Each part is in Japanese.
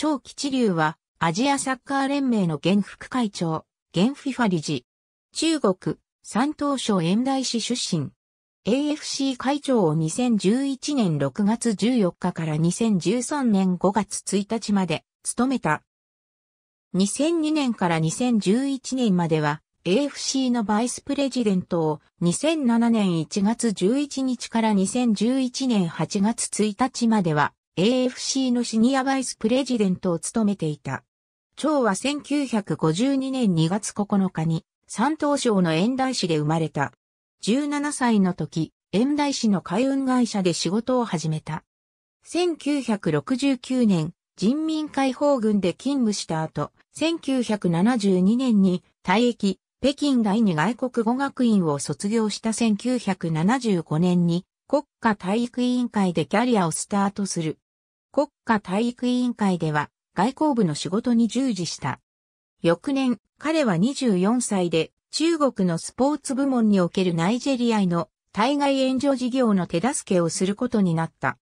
張吉龍は、アジアサッカー連盟の現副会長、現フィファ理事。中国、山東省遠大市出身。AFC 会長を2011年6月14日から2013年5月1日まで務めた。2002年から2011年までは AFC のバイスプレジデントを2007年1月11日から2011年8月1日までは AFC のシニアバイスプレジデントを務めていた。長は1952年2月9日に山東省の遠大市で生まれた。17歳の時、遠大市の海運会社で仕事を始めた。1969年、人民解放軍で勤務した後、1972年に退役、北京第二外国語学院を卒業した1975年に国家体育委員会でキャリアをスタートする。国家体育委員会では外交部の仕事に従事した。翌年、彼は24歳で中国のスポーツ部門におけるナイジェリアへの対外援助事業の手助けをすることになった。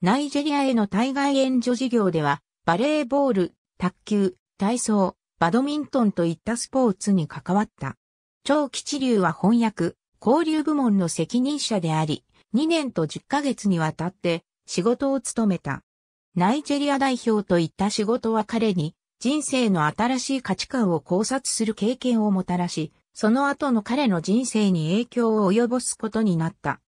ナイジェリアへの対外援助事業では、バレーボール、卓球、体操、バドミントンといったスポーツに関わった。張吉流は翻訳、交流部門の責任者であり、2年と10ヶ月にわたって仕事を務めた。ナイジェリア代表といった仕事は彼に人生の新しい価値観を考察する経験をもたらし、その後の彼の人生に影響を及ぼすことになった。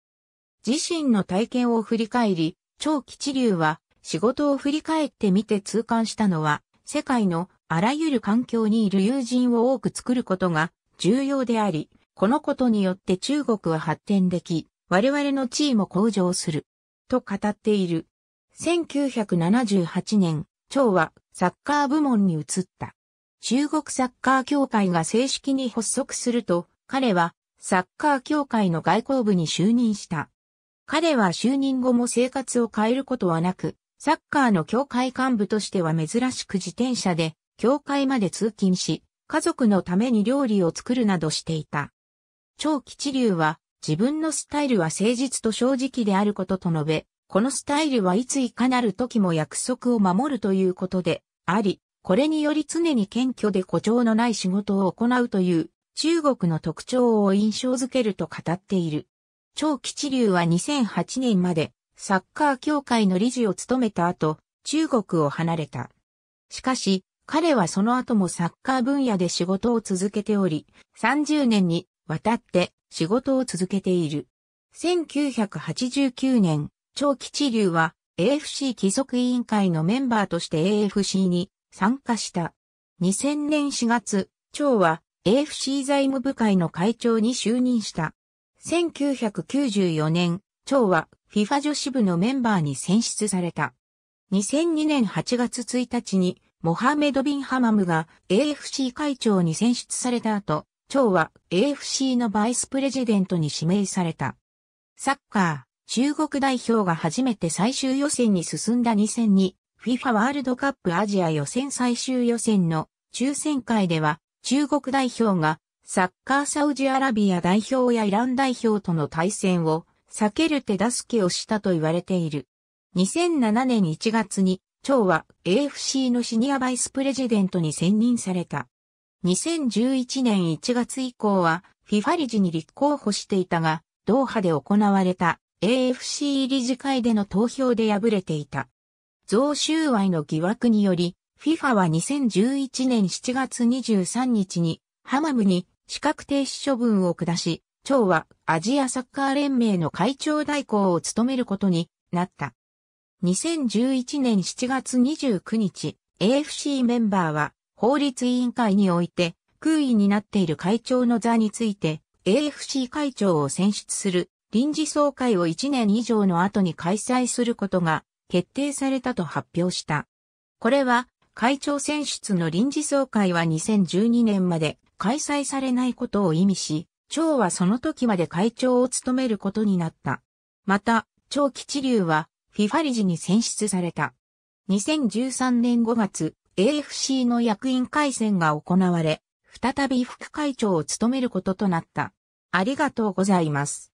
自身の体験を振り返り、長吉流は仕事を振り返ってみて痛感したのは、世界のあらゆる環境にいる友人を多く作ることが重要であり、このことによって中国は発展でき、我々の地位も向上する。と語っている。1978年、蝶はサッカー部門に移った。中国サッカー協会が正式に発足すると、彼はサッカー協会の外交部に就任した。彼は就任後も生活を変えることはなく、サッカーの協会幹部としては珍しく自転車で協会まで通勤し、家族のために料理を作るなどしていた。張吉流は自分のスタイルは誠実と正直であることと述べ、このスタイルはいついかなる時も約束を守るということであり、これにより常に謙虚で誇張のない仕事を行うという中国の特徴を印象づけると語っている。張吉流は2008年までサッカー協会の理事を務めた後、中国を離れた。しかし、彼はその後もサッカー分野で仕事を続けており、30年に渡って仕事を続けている。1989年、長吉流は AFC 規則委員会のメンバーとして AFC に参加した。2000年4月、長は AFC 財務部会の会長に就任した。1994年、長は FIFA 女子部のメンバーに選出された。2002年8月1日にモハメド・ビン・ハマムが AFC 会長に選出された後、長は AFC のバイスプレジデントに指名された。サッカー、中国代表が初めて最終予選に進んだ2002 FIFA ワールドカップアジア予選最終予選の抽選会では中国代表がサッカーサウジアラビア代表やイラン代表との対戦を避ける手助けをしたと言われている。2007年1月に、長は AFC のシニアバイスプレジデントに選任された。2011年1月以降は FIFA 理事に立候補していたが、ドーハで行われた AFC 理事会での投票で敗れていた。増収賄の疑惑により、FIFA は2011年7月23日にハマムに資格停止処分を下し、長はアジアサッカー連盟の会長代行を務めることになった。2011年7月29日、AFC メンバーは法律委員会において、空位になっている会長の座について、AFC 会長を選出する臨時総会を1年以上の後に開催することが決定されたと発表した。これは、会長選出の臨時総会は2012年まで開催されないことを意味し、長はその時まで会長を務めることになった。また、長吉流は、フィファ理事に選出された。2013年5月、AFC の役員改選が行われ、再び副会長を務めることとなった。ありがとうございます。